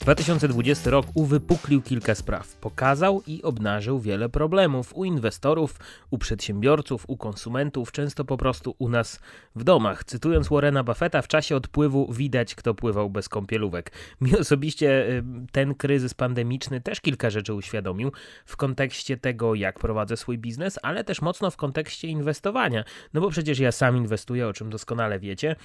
2020 rok uwypuklił kilka spraw, pokazał i obnażył wiele problemów u inwestorów, u przedsiębiorców, u konsumentów, często po prostu u nas w domach. Cytując Warrena Buffetta, w czasie odpływu widać, kto pływał bez kąpielówek. Mi osobiście y, ten kryzys pandemiczny też kilka rzeczy uświadomił w kontekście tego, jak prowadzę swój biznes, ale też mocno w kontekście inwestowania. No bo przecież ja sam inwestuję, o czym doskonale wiecie.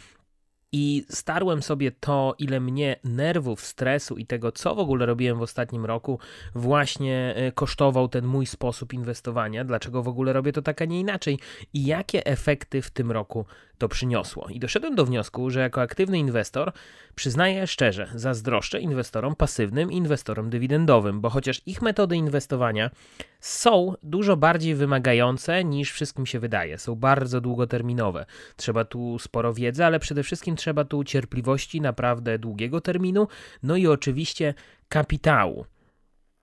I starłem sobie to, ile mnie nerwów, stresu i tego, co w ogóle robiłem w ostatnim roku, właśnie e, kosztował ten mój sposób inwestowania, dlaczego w ogóle robię to tak, a nie inaczej i jakie efekty w tym roku to przyniosło. I doszedłem do wniosku, że jako aktywny inwestor przyznaję szczerze, zazdroszczę inwestorom pasywnym i inwestorom dywidendowym, bo chociaż ich metody inwestowania są dużo bardziej wymagające niż wszystkim się wydaje, są bardzo długoterminowe. Trzeba tu sporo wiedzy, ale przede wszystkim trzeba tu cierpliwości naprawdę długiego terminu, no i oczywiście kapitału.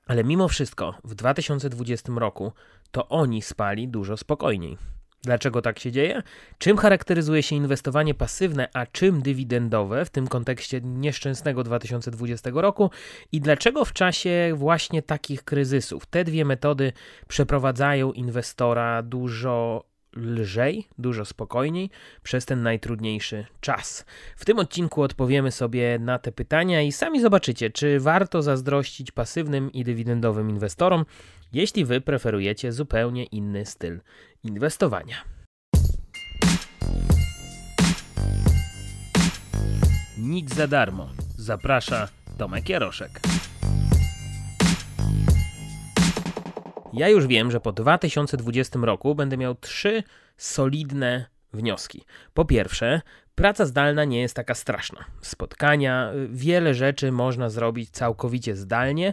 Ale mimo wszystko w 2020 roku to oni spali dużo spokojniej. Dlaczego tak się dzieje? Czym charakteryzuje się inwestowanie pasywne, a czym dywidendowe w tym kontekście nieszczęsnego 2020 roku i dlaczego w czasie właśnie takich kryzysów te dwie metody przeprowadzają inwestora dużo lżej, dużo spokojniej przez ten najtrudniejszy czas. W tym odcinku odpowiemy sobie na te pytania i sami zobaczycie, czy warto zazdrościć pasywnym i dywidendowym inwestorom, jeśli wy preferujecie zupełnie inny styl inwestowania. Nic za darmo. Zaprasza Tomek Jaroszek. Ja już wiem, że po 2020 roku będę miał trzy solidne wnioski. Po pierwsze, Praca zdalna nie jest taka straszna. Spotkania, y, wiele rzeczy można zrobić całkowicie zdalnie.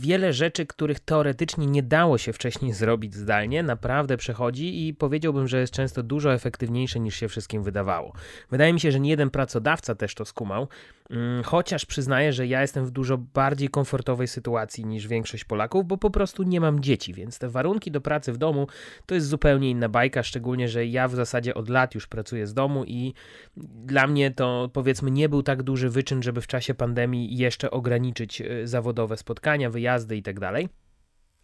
Wiele rzeczy, których teoretycznie nie dało się wcześniej zrobić zdalnie, naprawdę przechodzi i powiedziałbym, że jest często dużo efektywniejsze niż się wszystkim wydawało. Wydaje mi się, że nie jeden pracodawca też to skumał, mm, chociaż przyznaję, że ja jestem w dużo bardziej komfortowej sytuacji niż większość Polaków, bo po prostu nie mam dzieci, więc te warunki do pracy w domu to jest zupełnie inna bajka, szczególnie, że ja w zasadzie od lat już pracuję z domu i dla mnie to powiedzmy nie był tak duży wyczyn, żeby w czasie pandemii jeszcze ograniczyć y, zawodowe spotkania, wyjazdy itd. Tak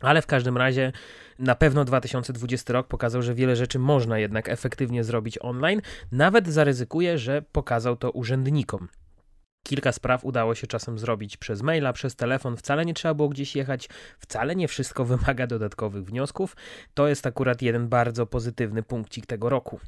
Ale w każdym razie na pewno 2020 rok pokazał, że wiele rzeczy można jednak efektywnie zrobić online. Nawet zaryzykuję, że pokazał to urzędnikom. Kilka spraw udało się czasem zrobić przez maila, przez telefon, wcale nie trzeba było gdzieś jechać, wcale nie wszystko wymaga dodatkowych wniosków. To jest akurat jeden bardzo pozytywny punkcik tego roku.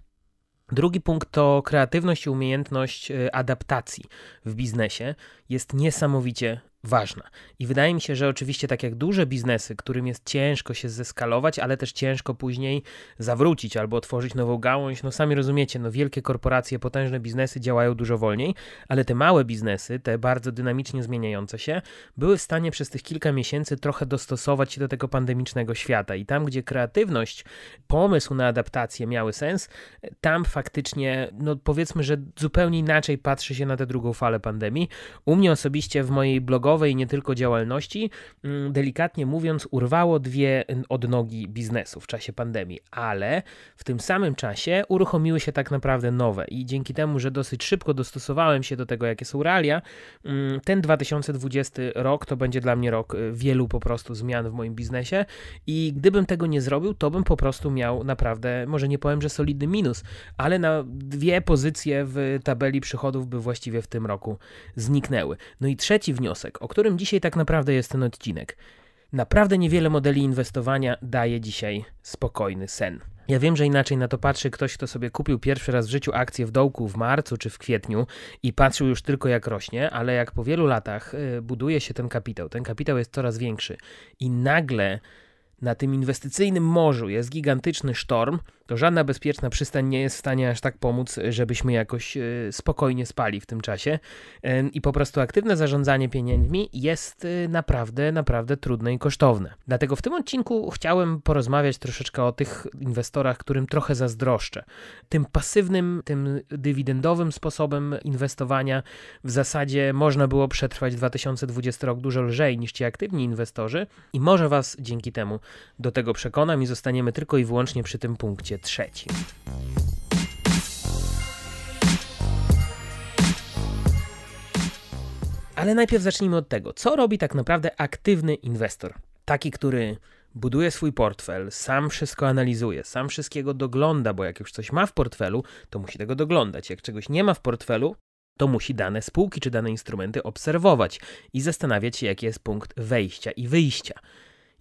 Drugi punkt to kreatywność i umiejętność y, adaptacji w biznesie. Jest niesamowicie ważna. I wydaje mi się, że oczywiście tak jak duże biznesy, którym jest ciężko się zeskalować, ale też ciężko później zawrócić albo otworzyć nową gałąź, no sami rozumiecie, no wielkie korporacje, potężne biznesy działają dużo wolniej, ale te małe biznesy, te bardzo dynamicznie zmieniające się, były w stanie przez tych kilka miesięcy trochę dostosować się do tego pandemicznego świata i tam, gdzie kreatywność, pomysł na adaptację miały sens, tam faktycznie, no powiedzmy, że zupełnie inaczej patrzy się na tę drugą falę pandemii. U mnie osobiście w mojej blogowej usługowej, nie tylko działalności, mm, delikatnie mówiąc, urwało dwie mm, odnogi biznesu w czasie pandemii, ale w tym samym czasie uruchomiły się tak naprawdę nowe i dzięki temu, że dosyć szybko dostosowałem się do tego, jakie są realia, mm, ten 2020 rok to będzie dla mnie rok y, wielu po prostu zmian w moim biznesie i gdybym tego nie zrobił, to bym po prostu miał naprawdę, może nie powiem, że solidny minus, ale na dwie pozycje w tabeli przychodów by właściwie w tym roku zniknęły. No i trzeci wniosek, o którym dzisiaj tak naprawdę jest ten odcinek. Naprawdę niewiele modeli inwestowania daje dzisiaj spokojny sen. Ja wiem, że inaczej na to patrzy ktoś, kto sobie kupił pierwszy raz w życiu akcję w dołku w marcu czy w kwietniu i patrzył już tylko jak rośnie, ale jak po wielu latach y, buduje się ten kapitał, ten kapitał jest coraz większy i nagle na tym inwestycyjnym morzu jest gigantyczny sztorm, to żadna bezpieczna przystań nie jest w stanie aż tak pomóc, żebyśmy jakoś e, spokojnie spali w tym czasie. E, I po prostu aktywne zarządzanie pieniędzmi jest e, naprawdę, naprawdę trudne i kosztowne. Dlatego w tym odcinku chciałem porozmawiać troszeczkę o tych inwestorach, którym trochę zazdroszczę. Tym pasywnym, tym dywidendowym sposobem inwestowania w zasadzie można było przetrwać 2020 rok dużo lżej niż ci aktywni inwestorzy i może Was dzięki temu do tego przekonam i zostaniemy tylko i wyłącznie przy tym punkcie trzecim. Ale najpierw zacznijmy od tego, co robi tak naprawdę aktywny inwestor. Taki, który buduje swój portfel, sam wszystko analizuje, sam wszystkiego dogląda, bo jak już coś ma w portfelu, to musi tego doglądać. Jak czegoś nie ma w portfelu, to musi dane spółki czy dane instrumenty obserwować i zastanawiać się, jaki jest punkt wejścia i wyjścia.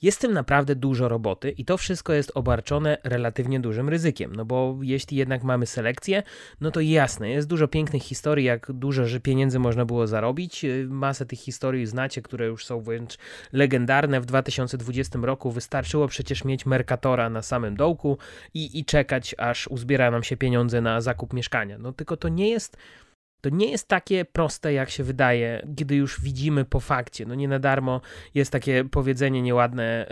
Jest w tym naprawdę dużo roboty i to wszystko jest obarczone relatywnie dużym ryzykiem, no bo jeśli jednak mamy selekcję, no to jasne, jest dużo pięknych historii, jak dużo pieniędzy można było zarobić. Y, masę tych historii znacie, które już są wręcz legendarne. W 2020 roku wystarczyło przecież mieć Mercatora na samym dołku i, i czekać, aż uzbiera nam się pieniądze na zakup mieszkania. No tylko to nie jest to nie jest takie proste, jak się wydaje, gdy już widzimy po fakcie. No nie na darmo jest takie powiedzenie nieładne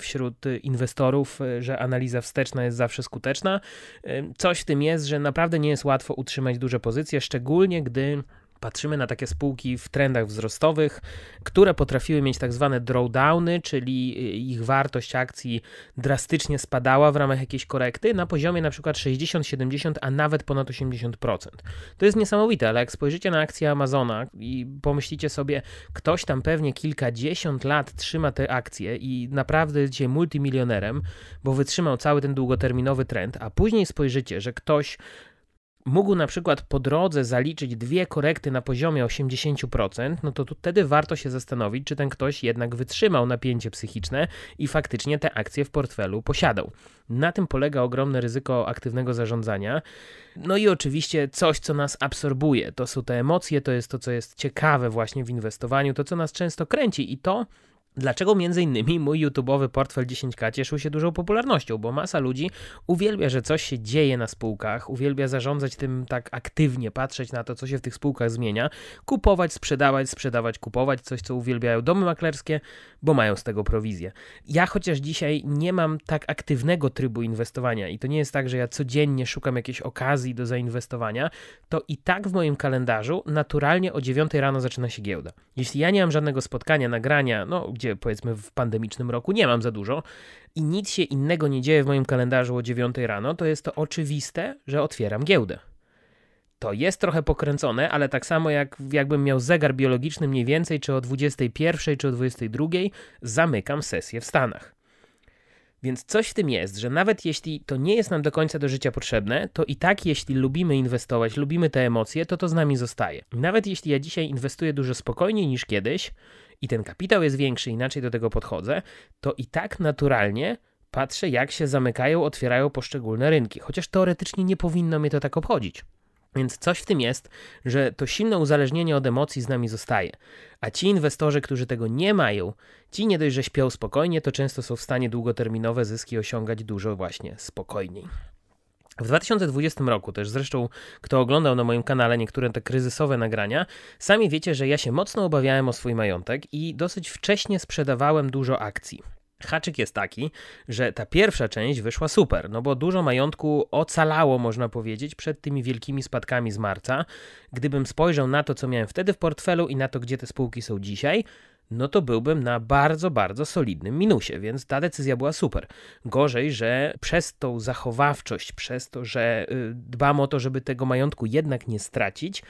wśród inwestorów, e, że analiza wsteczna jest zawsze skuteczna. Coś w tym jest, że naprawdę nie jest łatwo utrzymać duże pozycje, szczególnie gdy Patrzymy na takie spółki w trendach wzrostowych, które potrafiły mieć tak zwane drawdowny, czyli y, ich wartość akcji drastycznie spadała w ramach jakiejś korekty na poziomie na przykład 60, 70, a nawet ponad 80%. To jest niesamowite, ale jak spojrzycie na akcję Amazona i pomyślicie sobie, ktoś tam pewnie kilkadziesiąt lat trzyma te akcje i naprawdę jest dzisiaj multimilionerem, bo wytrzymał cały ten długoterminowy trend, a później spojrzycie, że ktoś mógł na przykład po drodze zaliczyć dwie korekty na poziomie 80%, no to wtedy warto się zastanowić, czy ten ktoś jednak wytrzymał napięcie psychiczne i faktycznie te akcje w portfelu posiadał. Na tym polega ogromne ryzyko aktywnego zarządzania. No i oczywiście coś, co nas absorbuje, to są te emocje, to jest to, co jest ciekawe właśnie w inwestowaniu, to, co nas często kręci i to, Dlaczego między innymi mój YouTube'owy portfel 10K cieszył się dużą popularnością? Bo masa ludzi uwielbia, że coś się dzieje na spółkach, uwielbia zarządzać tym tak aktywnie, patrzeć na to, co się w tych spółkach zmienia, kupować, sprzedawać, sprzedawać, kupować, coś co uwielbiają domy maklerskie, bo mają z tego prowizję. Ja chociaż dzisiaj nie mam tak aktywnego trybu inwestowania i to nie jest tak, że ja codziennie szukam jakiejś okazji do zainwestowania, to i tak w moim kalendarzu naturalnie o 9 rano zaczyna się giełda. Jeśli ja nie mam żadnego spotkania, nagrania, no gdzie powiedzmy w pandemicznym roku nie mam za dużo i nic się innego nie dzieje w moim kalendarzu o 9 rano, to jest to oczywiste, że otwieram giełdę. To jest trochę pokręcone, ale tak samo jak jakbym miał zegar biologiczny mniej więcej, czy o 21, czy o 22, zamykam sesję w Stanach. Więc coś w tym jest, że nawet jeśli to nie jest nam do końca do życia potrzebne, to i tak jeśli lubimy inwestować, lubimy te emocje, to to z nami zostaje. Nawet jeśli ja dzisiaj inwestuję dużo spokojniej niż kiedyś, i ten kapitał jest większy, inaczej do tego podchodzę, to i tak naturalnie patrzę, jak się zamykają, otwierają poszczególne rynki. Chociaż teoretycznie nie powinno mnie to tak obchodzić. Więc coś w tym jest, że to silne uzależnienie od emocji z nami zostaje. A ci inwestorzy, którzy tego nie mają, ci nie dość, że śpią spokojnie, to często są w stanie długoterminowe zyski osiągać dużo właśnie spokojniej. W 2020 roku też zresztą, kto oglądał na moim kanale niektóre te kryzysowe nagrania, sami wiecie, że ja się mocno obawiałem o swój majątek i dosyć wcześnie sprzedawałem dużo akcji. Haczyk jest taki, że ta pierwsza część wyszła super, no bo dużo majątku ocalało, można powiedzieć, przed tymi wielkimi spadkami z marca. Gdybym spojrzał na to, co miałem wtedy w portfelu i na to, gdzie te spółki są dzisiaj, no to byłbym na bardzo, bardzo solidnym minusie, więc ta decyzja była super. Gorzej, że przez tą zachowawczość, przez to, że y, dbam o to, żeby tego majątku jednak nie stracić,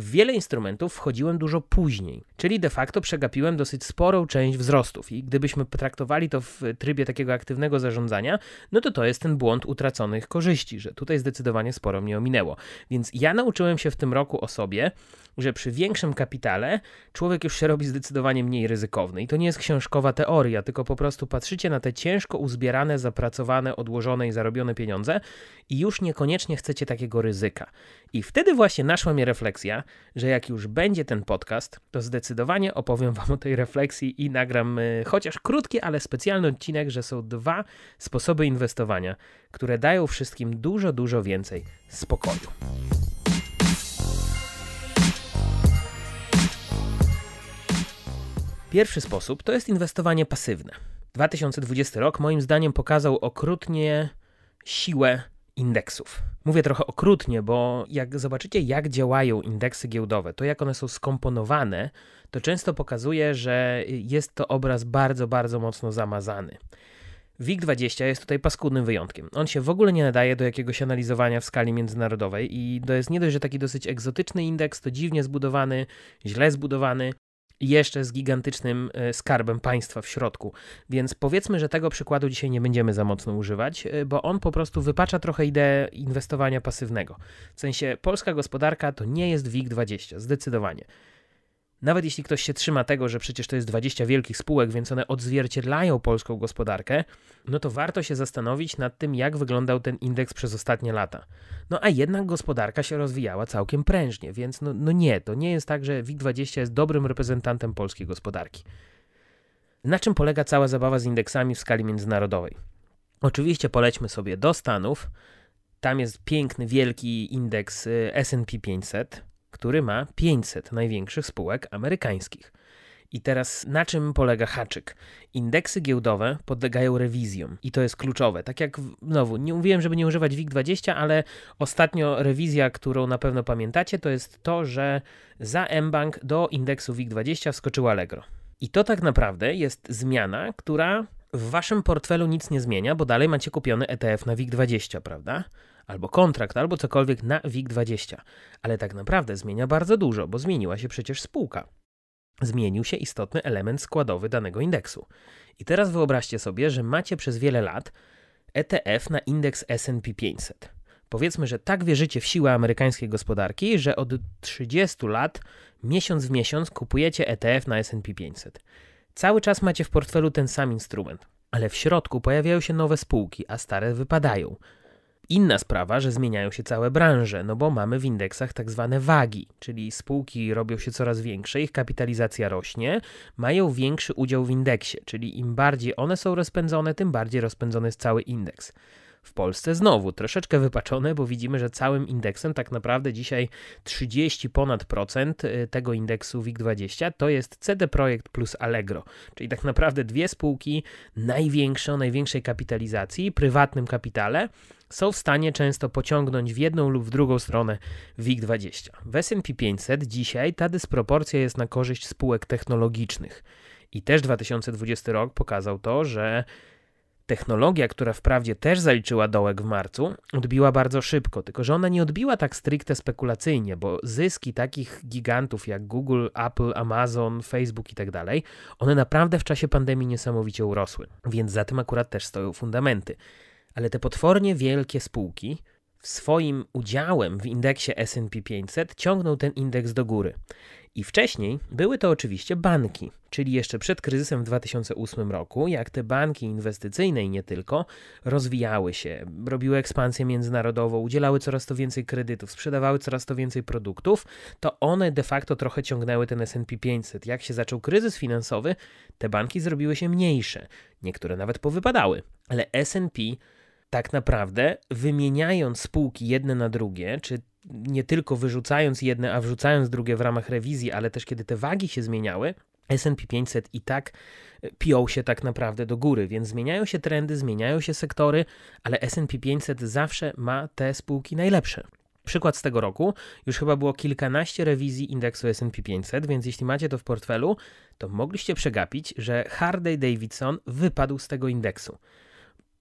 w wiele instrumentów wchodziłem dużo później, czyli de facto przegapiłem dosyć sporą część wzrostów i gdybyśmy potraktowali to w trybie takiego aktywnego zarządzania, no to to jest ten błąd utraconych korzyści, że tutaj zdecydowanie sporo mnie ominęło. Więc ja nauczyłem się w tym roku o sobie, że przy większym kapitale człowiek już się robi zdecydowanie mniej ryzykowny. I to nie jest książkowa teoria, tylko po prostu patrzycie na te ciężko uzbierane, zapracowane, odłożone i zarobione pieniądze i już niekoniecznie chcecie takiego ryzyka. I wtedy właśnie naszła mnie refleksja, że jak już będzie ten podcast, to zdecydowanie opowiem Wam o tej refleksji i nagram y, chociaż krótki, ale specjalny odcinek, że są dwa sposoby inwestowania, które dają wszystkim dużo, dużo więcej spokoju. Pierwszy sposób to jest inwestowanie pasywne. 2020 rok moim zdaniem pokazał okrutnie siłę indeksów. Mówię trochę okrutnie, bo jak zobaczycie, jak działają indeksy giełdowe, to jak one są skomponowane, to często pokazuje, że jest to obraz bardzo, bardzo mocno zamazany. WIG20 jest tutaj paskudnym wyjątkiem. On się w ogóle nie nadaje do jakiegoś analizowania w skali międzynarodowej i to jest nie dość, że taki dosyć egzotyczny indeks, to dziwnie zbudowany, źle zbudowany, jeszcze z gigantycznym e, skarbem państwa w środku. Więc powiedzmy, że tego przykładu dzisiaj nie będziemy za mocno używać, e, bo on po prostu wypacza trochę ideę inwestowania pasywnego. W sensie polska gospodarka to nie jest WIG20, zdecydowanie. Nawet jeśli ktoś się trzyma tego, że przecież to jest 20 wielkich spółek, więc one odzwierciedlają polską gospodarkę, no to warto się zastanowić nad tym, jak wyglądał ten indeks przez ostatnie lata. No a jednak gospodarka się rozwijała całkiem prężnie, więc no, no nie, to nie jest tak, że WIG20 jest dobrym reprezentantem polskiej gospodarki. Na czym polega cała zabawa z indeksami w skali międzynarodowej? Oczywiście polećmy sobie do Stanów. Tam jest piękny, wielki indeks y, SP 500 który ma 500 największych spółek amerykańskich. I teraz na czym polega haczyk? Indeksy giełdowe podlegają rewizjom i to jest kluczowe. Tak jak znowu, nie mówiłem, żeby nie używać WIG20, ale ostatnio rewizja, którą na pewno pamiętacie, to jest to, że za mBank do indeksu WIG20 wskoczyło Allegro. I to tak naprawdę jest zmiana, która w waszym portfelu nic nie zmienia, bo dalej macie kupiony ETF na WIG20, prawda? albo kontrakt, albo cokolwiek na WIG20. Ale tak naprawdę zmienia bardzo dużo, bo zmieniła się przecież spółka. Zmienił się istotny element składowy danego indeksu. I teraz wyobraźcie sobie, że macie przez wiele lat ETF na indeks SP 500. Powiedzmy, że tak wierzycie w siłę amerykańskiej gospodarki, że od 30 lat miesiąc w miesiąc kupujecie ETF na SP 500. Cały czas macie w portfelu ten sam instrument, ale w środku pojawiają się nowe spółki, a stare wypadają. Inna sprawa, że zmieniają się całe branże, no bo mamy w indeksach tak zwane wagi, czyli spółki robią się coraz większe, ich kapitalizacja rośnie, mają większy udział w indeksie, czyli im bardziej one są rozpędzone, tym bardziej rozpędzony jest cały indeks. W Polsce znowu troszeczkę wypaczone, bo widzimy, że całym indeksem tak naprawdę dzisiaj 30 ponad procent y, tego indeksu WIG20 to jest CD Projekt plus Allegro, czyli tak naprawdę dwie spółki największe o największej kapitalizacji, prywatnym kapitale, są w stanie często pociągnąć w jedną lub w drugą stronę WIG20. W S&P 500 dzisiaj ta dysproporcja jest na korzyść spółek technologicznych. I też 2020 rok pokazał to, że technologia, która wprawdzie też zaliczyła dołek w marcu, odbiła bardzo szybko, tylko że ona nie odbiła tak stricte spekulacyjnie, bo zyski takich gigantów jak Google, Apple, Amazon, Facebook i tak dalej, one naprawdę w czasie pandemii niesamowicie urosły, więc za tym akurat też stoją fundamenty. Ale te potwornie wielkie spółki swoim udziałem w indeksie SP 500 ciągnął ten indeks do góry. I wcześniej były to oczywiście banki, czyli jeszcze przed kryzysem w 2008 roku, jak te banki inwestycyjne i nie tylko rozwijały się, robiły ekspansję międzynarodową, udzielały coraz to więcej kredytów, sprzedawały coraz to więcej produktów, to one de facto trochę ciągnęły ten SP 500. Jak się zaczął kryzys finansowy, te banki zrobiły się mniejsze, niektóre nawet powypadały, ale SP tak naprawdę wymieniając spółki jedne na drugie, czy nie tylko wyrzucając jedne, a wrzucając drugie w ramach rewizji, ale też kiedy te wagi się zmieniały, SP 500 i tak e, piją się tak naprawdę do góry, więc zmieniają się trendy, zmieniają się sektory, ale SP 500 zawsze ma te spółki najlepsze. Przykład z tego roku, już chyba było kilkanaście rewizji indeksu S&P 500, więc jeśli macie to w portfelu, to mogliście przegapić, że Harday Davidson wypadł z tego indeksu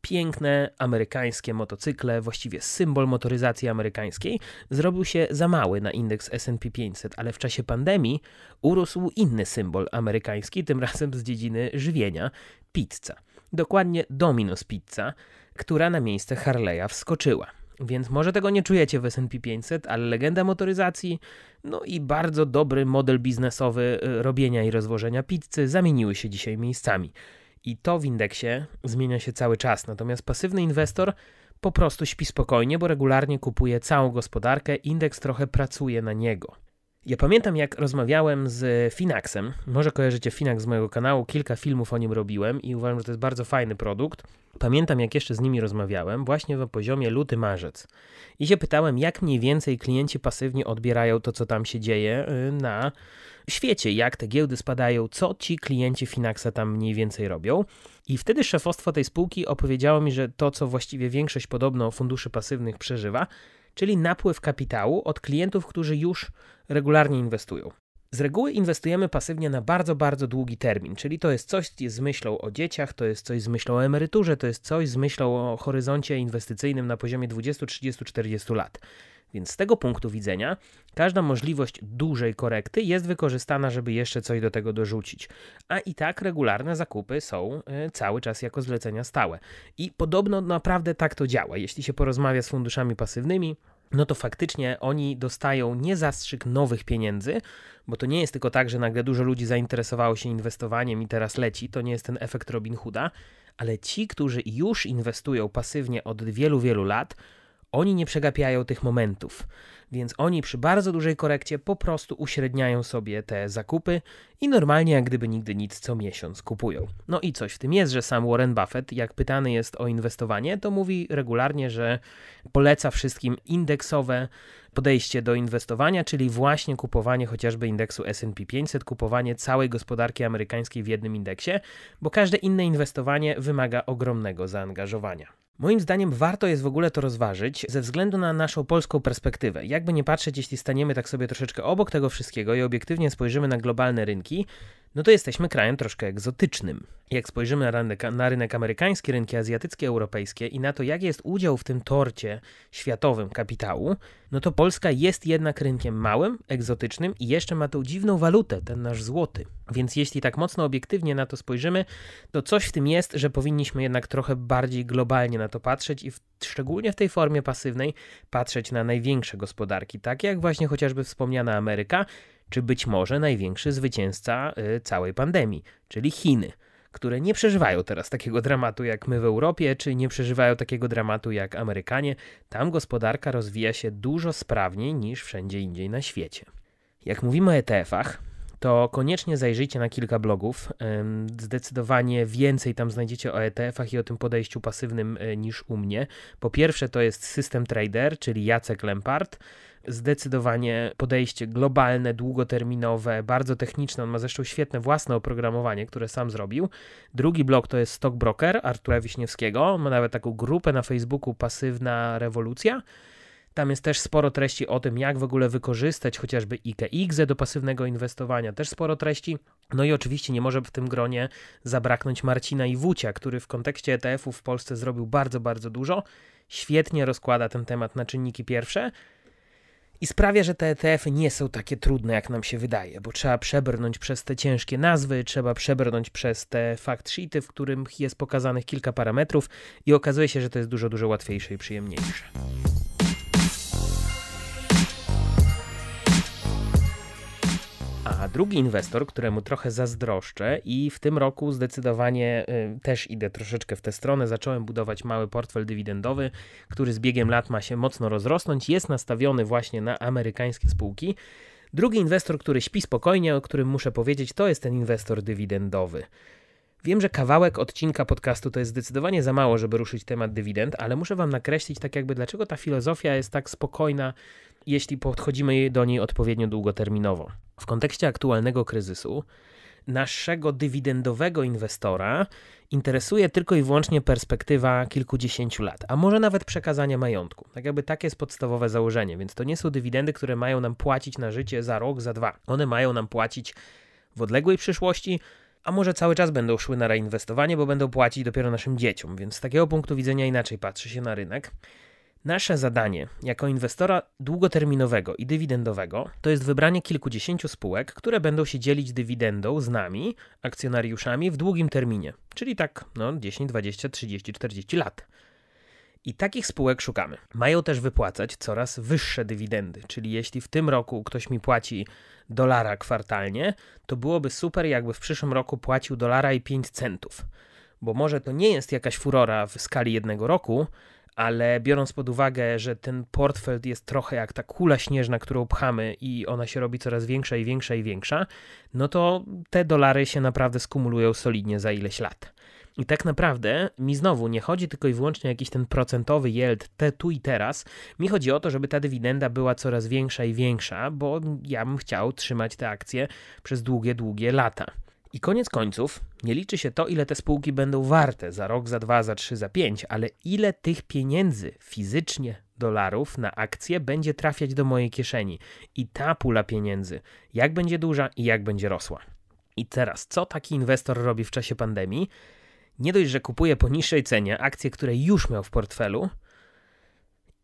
piękne amerykańskie motocykle, właściwie symbol motoryzacji amerykańskiej, zrobił się za mały na indeks S&P 500, ale w czasie pandemii urósł inny symbol amerykański, tym razem z dziedziny żywienia, pizza. Dokładnie Domino's Pizza, która na miejsce Harley'a wskoczyła. Więc może tego nie czujecie w S&P 500, ale legenda motoryzacji, no i bardzo dobry model biznesowy y, robienia i rozwożenia pizzy zamieniły się dzisiaj miejscami. I to w indeksie zmienia się cały czas. Natomiast pasywny inwestor po prostu śpi spokojnie, bo regularnie kupuje całą gospodarkę, indeks trochę pracuje na niego. Ja pamiętam, jak rozmawiałem z Finaxem. Może kojarzycie Finax z mojego kanału, kilka filmów o nim robiłem i uważam, że to jest bardzo fajny produkt. Pamiętam, jak jeszcze z nimi rozmawiałem, właśnie na poziomie luty-marzec. I się pytałem, jak mniej więcej klienci pasywnie odbierają to, co tam się dzieje y, na świecie, jak te giełdy spadają, co ci klienci Finaxa tam mniej więcej robią. I wtedy szefostwo tej spółki opowiedziało mi, że to, co właściwie większość podobno funduszy pasywnych przeżywa, czyli napływ kapitału od klientów, którzy już regularnie inwestują. Z reguły inwestujemy pasywnie na bardzo, bardzo długi termin, czyli to jest coś z myślą o dzieciach, to jest coś z myślą o emeryturze, to jest coś z myślą o horyzoncie inwestycyjnym na poziomie 20, 30, 40 lat. Więc z tego punktu widzenia każda możliwość dużej korekty jest wykorzystana, żeby jeszcze coś do tego dorzucić. A i tak regularne zakupy są e, cały czas jako zlecenia stałe. I podobno naprawdę tak to działa. Jeśli się porozmawia z funduszami pasywnymi, no to faktycznie oni dostają nie zastrzyk nowych pieniędzy, bo to nie jest tylko tak, że nagle dużo ludzi zainteresowało się inwestowaniem i teraz leci, to nie jest ten efekt Robin Hooda, ale ci, którzy już inwestują pasywnie od wielu, wielu lat, oni nie przegapiają tych momentów, więc oni przy bardzo dużej korekcie po prostu uśredniają sobie te zakupy i normalnie jak gdyby nigdy nic co miesiąc kupują. No i coś w tym jest, że sam Warren Buffett, jak pytany jest o inwestowanie, to mówi regularnie, że poleca wszystkim indeksowe podejście do inwestowania, czyli właśnie kupowanie chociażby indeksu SP 500, kupowanie całej gospodarki amerykańskiej w jednym indeksie, bo każde inne inwestowanie wymaga ogromnego zaangażowania. Moim zdaniem warto jest w ogóle to rozważyć ze względu na naszą polską perspektywę. Jakby nie patrzeć, jeśli staniemy tak sobie troszeczkę obok tego wszystkiego i obiektywnie spojrzymy na globalne rynki, no to jesteśmy krajem troszkę egzotycznym. Jak spojrzymy na rynek, na rynek amerykański, rynki azjatyckie, europejskie i na to, jaki jest udział w tym torcie światowym kapitału, no to Polska jest jednak rynkiem małym, egzotycznym i jeszcze ma tą dziwną walutę, ten nasz złoty. Więc jeśli tak mocno obiektywnie na to spojrzymy, to coś w tym jest, że powinniśmy jednak trochę bardziej globalnie na to patrzeć i w, szczególnie w tej formie pasywnej patrzeć na największe gospodarki, takie jak właśnie chociażby wspomniana Ameryka, czy być może największy zwycięzca y, całej pandemii, czyli Chiny, które nie przeżywają teraz takiego dramatu jak my w Europie, czy nie przeżywają takiego dramatu jak Amerykanie. Tam gospodarka rozwija się dużo sprawniej niż wszędzie indziej na świecie. Jak mówimy o ETF-ach, to koniecznie zajrzyjcie na kilka blogów. Zdecydowanie więcej tam znajdziecie o ETF-ach i o tym podejściu pasywnym e, niż u mnie. Po pierwsze to jest System Trader, czyli Jacek Lempart zdecydowanie podejście globalne, długoterminowe, bardzo techniczne. On ma zresztą świetne własne oprogramowanie, które sam zrobił. Drugi blog to jest Stockbroker Artura Wiśniewskiego. ma nawet taką grupę na Facebooku Pasywna Rewolucja. Tam jest też sporo treści o tym, jak w ogóle wykorzystać chociażby IKX do pasywnego inwestowania, też sporo treści. No i oczywiście nie może w tym gronie zabraknąć Marcina Iwucia, który w kontekście ETF-ów w Polsce zrobił bardzo, bardzo dużo. Świetnie rozkłada ten temat na czynniki pierwsze i sprawia, że te ETF-y nie są takie trudne, jak nam się wydaje, bo trzeba przebrnąć przez te ciężkie nazwy, trzeba przebrnąć przez te fact sheety, w których jest pokazanych kilka parametrów i okazuje się, że to jest dużo, dużo łatwiejsze i przyjemniejsze. drugi inwestor, któremu trochę zazdroszczę i w tym roku zdecydowanie y, też idę troszeczkę w tę stronę, zacząłem budować mały portfel dywidendowy, który z biegiem lat ma się mocno rozrosnąć, jest nastawiony właśnie na amerykańskie spółki. Drugi inwestor, który śpi spokojnie, o którym muszę powiedzieć, to jest ten inwestor dywidendowy. Wiem, że kawałek odcinka podcastu to jest zdecydowanie za mało, żeby ruszyć temat dywidend, ale muszę wam nakreślić tak jakby dlaczego ta filozofia jest tak spokojna jeśli podchodzimy do niej odpowiednio długoterminowo. W kontekście aktualnego kryzysu, naszego dywidendowego inwestora interesuje tylko i wyłącznie perspektywa kilkudziesięciu lat, a może nawet przekazania majątku. Tak jakby takie jest podstawowe założenie, więc to nie są dywidendy, które mają nam płacić na życie za rok, za dwa. One mają nam płacić w odległej przyszłości, a może cały czas będą szły na reinwestowanie, bo będą płacić dopiero naszym dzieciom. Więc z takiego punktu widzenia inaczej patrzy się na rynek. Nasze zadanie jako inwestora długoterminowego i dywidendowego to jest wybranie kilkudziesięciu spółek, które będą się dzielić dywidendą z nami, akcjonariuszami, w długim terminie, czyli tak no, 10, 20, 30, 40 lat. I takich spółek szukamy. Mają też wypłacać coraz wyższe dywidendy, czyli jeśli w tym roku ktoś mi płaci dolara kwartalnie, to byłoby super, jakby w przyszłym roku płacił dolara i 5 centów. Bo może to nie jest jakaś furora w skali jednego roku, ale biorąc pod uwagę, że ten portfel jest trochę jak ta kula śnieżna, którą pchamy i ona się robi coraz większa i większa i większa, no to te dolary się naprawdę skumulują solidnie za ileś lat. I tak naprawdę mi znowu nie chodzi tylko i wyłącznie o jakiś ten procentowy yield te tu i teraz. Mi chodzi o to, żeby ta dywidenda była coraz większa i większa, bo ja bym chciał trzymać te akcje przez długie, długie lata. I koniec końców nie liczy się to, ile te spółki będą warte za rok, za dwa, za trzy, za pięć, ale ile tych pieniędzy fizycznie dolarów na akcje będzie trafiać do mojej kieszeni. I ta pula pieniędzy, jak będzie duża i jak będzie rosła. I teraz, co taki inwestor robi w czasie pandemii? Nie dość, że kupuje po niższej cenie akcje, które już miał w portfelu,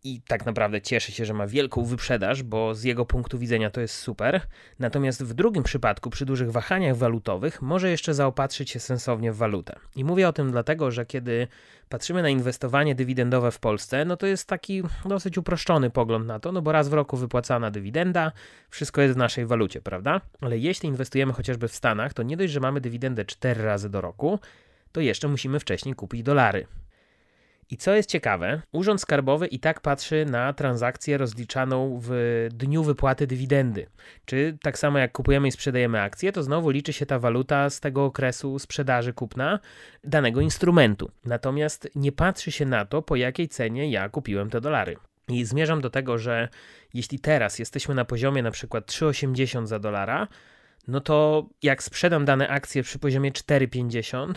i tak naprawdę cieszę się, że ma wielką wyprzedaż, bo z jego punktu widzenia to jest super. Natomiast w drugim przypadku, przy dużych wahaniach walutowych, może jeszcze zaopatrzyć się sensownie w walutę. I mówię o tym dlatego, że kiedy patrzymy na inwestowanie dywidendowe w Polsce, no to jest taki dosyć uproszczony pogląd na to, no bo raz w roku wypłacana dywidenda, wszystko jest w naszej walucie, prawda? Ale jeśli inwestujemy chociażby w Stanach, to nie dość, że mamy dywidendę 4 razy do roku, to jeszcze musimy wcześniej kupić dolary. I co jest ciekawe, Urząd Skarbowy i tak patrzy na transakcję rozliczaną w dniu wypłaty dywidendy. Czy tak samo jak kupujemy i sprzedajemy akcje, to znowu liczy się ta waluta z tego okresu sprzedaży kupna danego instrumentu. Natomiast nie patrzy się na to, po jakiej cenie ja kupiłem te dolary. I zmierzam do tego, że jeśli teraz jesteśmy na poziomie na przykład 3,80 za dolara, no to jak sprzedam dane akcje przy poziomie 4,50,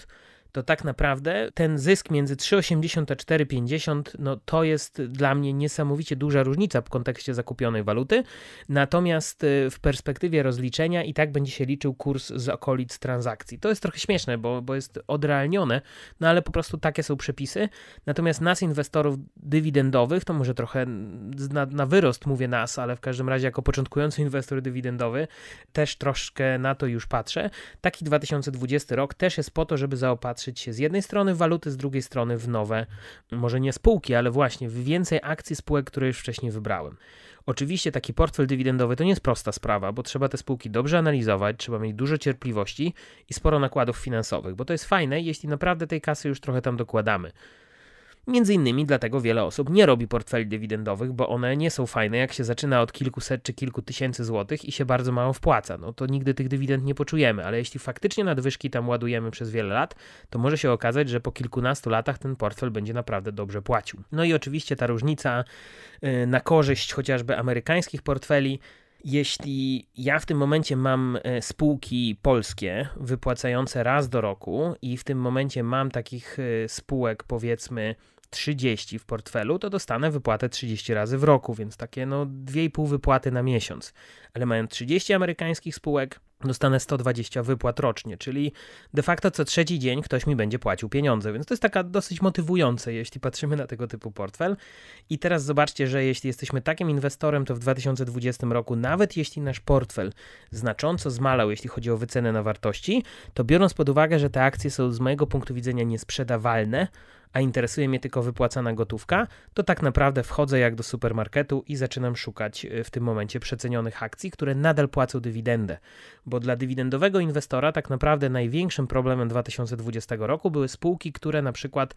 to tak naprawdę ten zysk między 3,80 a 4,50 no to jest dla mnie niesamowicie duża różnica w kontekście zakupionej waluty. Natomiast y, w perspektywie rozliczenia i tak będzie się liczył kurs z okolic transakcji. To jest trochę śmieszne, bo, bo jest odrealnione, no ale po prostu takie są przepisy. Natomiast nas, inwestorów dywidendowych, to może trochę na, na wyrost mówię nas, ale w każdym razie jako początkujący inwestor dywidendowy też troszkę na to już patrzę. Taki 2020 rok też jest po to, żeby zaopatrzyć się z jednej strony w waluty, z drugiej strony w nowe, może nie spółki, ale właśnie w więcej akcji spółek, które już wcześniej wybrałem. Oczywiście taki portfel dywidendowy to nie jest prosta sprawa, bo trzeba te spółki dobrze analizować, trzeba mieć dużo cierpliwości i sporo nakładów finansowych, bo to jest fajne, jeśli naprawdę tej kasy już trochę tam dokładamy. Między innymi dlatego wiele osób nie robi portfeli dywidendowych, bo one nie są fajne, jak się zaczyna od kilkuset czy kilku tysięcy złotych i się bardzo mało wpłaca. No to nigdy tych dywidend nie poczujemy, ale jeśli faktycznie nadwyżki tam ładujemy przez wiele lat, to może się okazać, że po kilkunastu latach ten portfel będzie naprawdę dobrze płacił. No i oczywiście ta różnica y, na korzyść chociażby amerykańskich portfeli jeśli ja w tym momencie mam y, spółki polskie wypłacające raz do roku i w tym momencie mam takich y, spółek powiedzmy 30 w portfelu, to dostanę wypłatę 30 razy w roku, więc takie no 2,5 wypłaty na miesiąc. Ale mając 30 amerykańskich spółek, dostanę 120 wypłat rocznie, czyli de facto co trzeci dzień ktoś mi będzie płacił pieniądze, więc to jest taka dosyć motywujące, jeśli patrzymy na tego typu portfel. I teraz zobaczcie, że jeśli jesteśmy takim inwestorem, to w 2020 roku, nawet jeśli nasz portfel znacząco zmalał, jeśli chodzi o wycenę na wartości, to biorąc pod uwagę, że te akcje są z mojego punktu widzenia niesprzedawalne, a interesuje mnie tylko wypłacana gotówka, to tak naprawdę wchodzę jak do supermarketu i zaczynam szukać e, w tym momencie przecenionych akcji, które nadal płacą dywidendę. Bo dla dywidendowego inwestora tak naprawdę największym problemem 2020 roku były spółki, które na przykład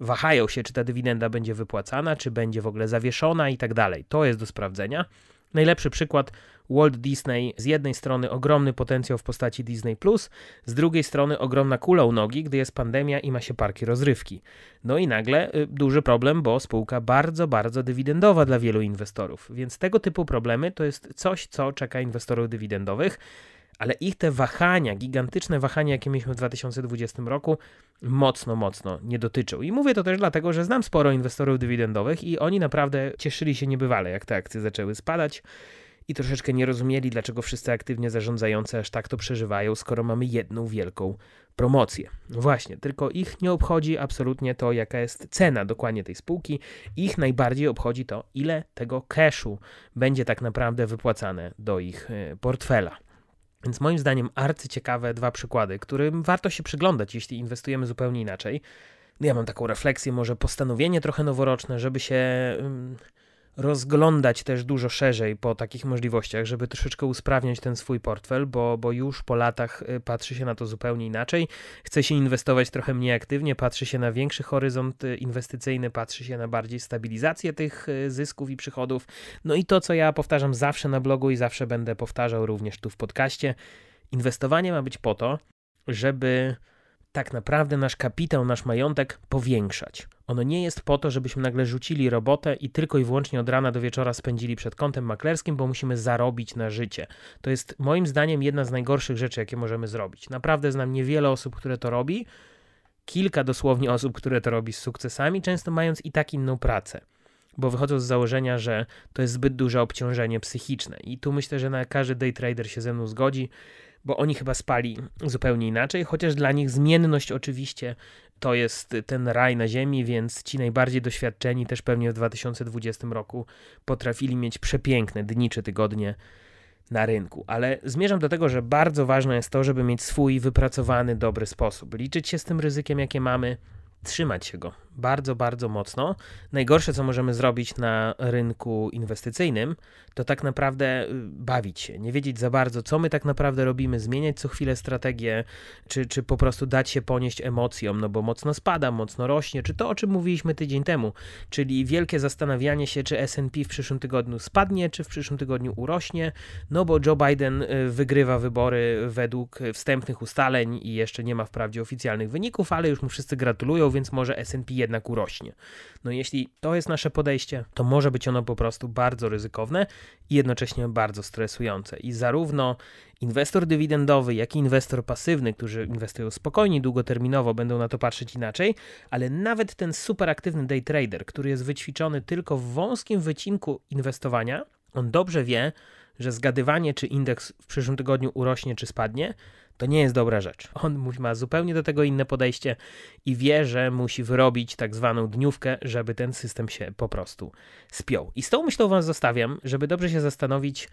wahają się, czy ta dywidenda będzie wypłacana, czy będzie w ogóle zawieszona i tak dalej. To jest do sprawdzenia. Najlepszy przykład Walt Disney z jednej strony ogromny potencjał w postaci Disney Plus, z drugiej strony ogromna kula u nogi, gdy jest pandemia i ma się parki rozrywki. No i nagle y, duży problem, bo spółka bardzo, bardzo dywidendowa dla wielu inwestorów. Więc tego typu problemy to jest coś, co czeka inwestorów dywidendowych ale ich te wahania, gigantyczne wahania, jakie mieliśmy w 2020 roku, mocno, mocno nie dotyczył. I mówię to też dlatego, że znam sporo inwestorów dywidendowych i oni naprawdę cieszyli się niebywale, jak te akcje zaczęły spadać i troszeczkę nie rozumieli, dlaczego wszyscy aktywnie zarządzający aż tak to przeżywają, skoro mamy jedną wielką promocję. Właśnie, tylko ich nie obchodzi absolutnie to, jaka jest cena dokładnie tej spółki. Ich najbardziej obchodzi to, ile tego cashu będzie tak naprawdę wypłacane do ich e, portfela. Więc moim zdaniem arcyciekawe dwa przykłady, którym warto się przyglądać, jeśli inwestujemy zupełnie inaczej. Ja mam taką refleksję, może postanowienie trochę noworoczne, żeby się rozglądać też dużo szerzej po takich możliwościach, żeby troszeczkę usprawniać ten swój portfel, bo, bo już po latach y, patrzy się na to zupełnie inaczej. Chce się inwestować trochę mniej aktywnie, patrzy się na większy horyzont y, inwestycyjny, patrzy się na bardziej stabilizację tych y, zysków i przychodów. No i to, co ja powtarzam zawsze na blogu i zawsze będę powtarzał również tu w podcaście, inwestowanie ma być po to, żeby tak naprawdę nasz kapitał, nasz majątek powiększać. Ono nie jest po to, żebyśmy nagle rzucili robotę i tylko i wyłącznie od rana do wieczora spędzili przed kątem maklerskim, bo musimy zarobić na życie. To jest moim zdaniem jedna z najgorszych rzeczy, jakie możemy zrobić. Naprawdę znam niewiele osób, które to robi. Kilka dosłownie osób, które to robi z sukcesami, często mając i tak inną pracę bo wychodzą z założenia, że to jest zbyt duże obciążenie psychiczne. I tu myślę, że na każdy day trader się ze mną zgodzi bo oni chyba spali zupełnie inaczej, chociaż dla nich zmienność oczywiście to jest ten raj na ziemi, więc ci najbardziej doświadczeni też pewnie w 2020 roku potrafili mieć przepiękne dni czy tygodnie na rynku. Ale zmierzam do tego, że bardzo ważne jest to, żeby mieć swój wypracowany, dobry sposób, liczyć się z tym ryzykiem, jakie mamy, trzymać się go bardzo, bardzo mocno. Najgorsze, co możemy zrobić na rynku inwestycyjnym, to tak naprawdę y, bawić się, nie wiedzieć za bardzo, co my tak naprawdę robimy, zmieniać co chwilę strategię, czy, czy po prostu dać się ponieść emocjom, no bo mocno spada, mocno rośnie, czy to, o czym mówiliśmy tydzień temu, czyli wielkie zastanawianie się, czy S&P w przyszłym tygodniu spadnie, czy w przyszłym tygodniu urośnie, no bo Joe Biden y, wygrywa wybory według wstępnych ustaleń i jeszcze nie ma wprawdzie oficjalnych wyników, ale już mu wszyscy gratulują, więc może S&P jednak urośnie. No jeśli to jest nasze podejście, to może być ono po prostu bardzo ryzykowne i jednocześnie bardzo stresujące. I zarówno inwestor dywidendowy, jak i inwestor pasywny, którzy inwestują spokojnie, długoterminowo, będą na to patrzeć inaczej, ale nawet ten superaktywny day trader, który jest wyćwiczony tylko w wąskim wycinku inwestowania, on dobrze wie, że zgadywanie, czy indeks w przyszłym tygodniu urośnie, czy spadnie, to nie jest dobra rzecz. On ma zupełnie do tego inne podejście i wie, że musi wyrobić tak zwaną dniówkę, żeby ten system się po prostu spiął. I z tą myślą was zostawiam, żeby dobrze się zastanowić,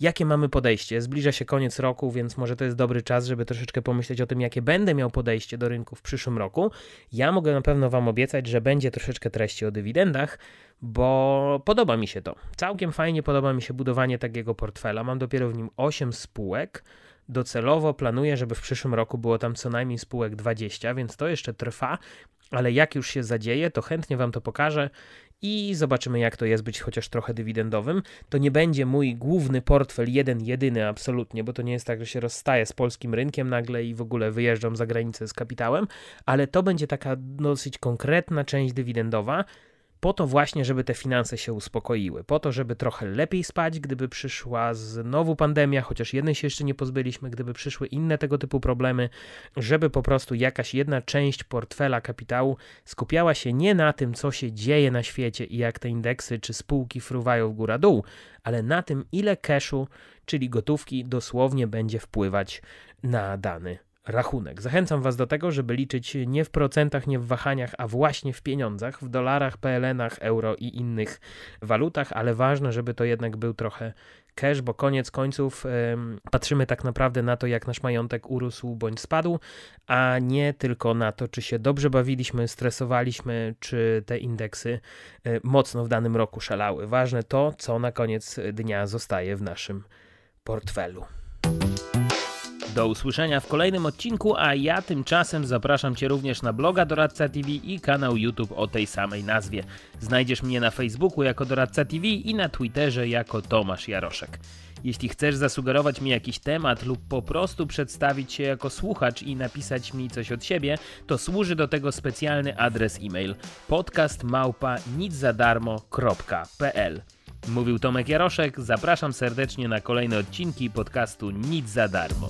jakie mamy podejście. Zbliża się koniec roku, więc może to jest dobry czas, żeby troszeczkę pomyśleć o tym, jakie będę miał podejście do rynku w przyszłym roku. Ja mogę na pewno Wam obiecać, że będzie troszeczkę treści o dywidendach, bo podoba mi się to. Całkiem fajnie podoba mi się budowanie takiego portfela. Mam dopiero w nim 8 spółek docelowo planuję, żeby w przyszłym roku było tam co najmniej spółek 20, więc to jeszcze trwa, ale jak już się zadzieje, to chętnie Wam to pokażę i zobaczymy, jak to jest być chociaż trochę dywidendowym. To nie będzie mój główny portfel, jeden, jedyny, absolutnie, bo to nie jest tak, że się rozstaję z polskim rynkiem nagle i w ogóle wyjeżdżam za granicę z kapitałem, ale to będzie taka dosyć konkretna część dywidendowa, po to właśnie, żeby te finanse się uspokoiły, po to, żeby trochę lepiej spać, gdyby przyszła znowu pandemia, chociaż jednej się jeszcze nie pozbyliśmy, gdyby przyszły inne tego typu problemy, żeby po prostu jakaś jedna część portfela kapitału skupiała się nie na tym, co się dzieje na świecie i jak te indeksy czy spółki fruwają w góra-dół, ale na tym, ile cashu, czyli gotówki, dosłownie będzie wpływać na dany rachunek. Zachęcam Was do tego, żeby liczyć nie w procentach, nie w wahaniach, a właśnie w pieniądzach, w dolarach, PLN-ach, euro i innych walutach, ale ważne, żeby to jednak był trochę cash, bo koniec końców patrzymy tak naprawdę na to, jak nasz majątek urósł bądź spadł, a nie tylko na to, czy się dobrze bawiliśmy, stresowaliśmy, czy te indeksy e, mocno w danym roku szalały. Ważne to, co na koniec dnia zostaje w naszym portfelu. Do usłyszenia w kolejnym odcinku, a ja tymczasem zapraszam Cię również na bloga Doradca TV i kanał YouTube o tej samej nazwie. Znajdziesz mnie na Facebooku jako Doradca TV i na Twitterze jako Tomasz Jaroszek. Jeśli chcesz zasugerować mi jakiś temat lub po prostu przedstawić się jako słuchacz i napisać mi coś od siebie, to służy do tego specjalny adres e-mail podcastmałpa.niczadarmo.pl Mówił Tomek Jaroszek, zapraszam serdecznie na kolejne odcinki podcastu Nic za darmo.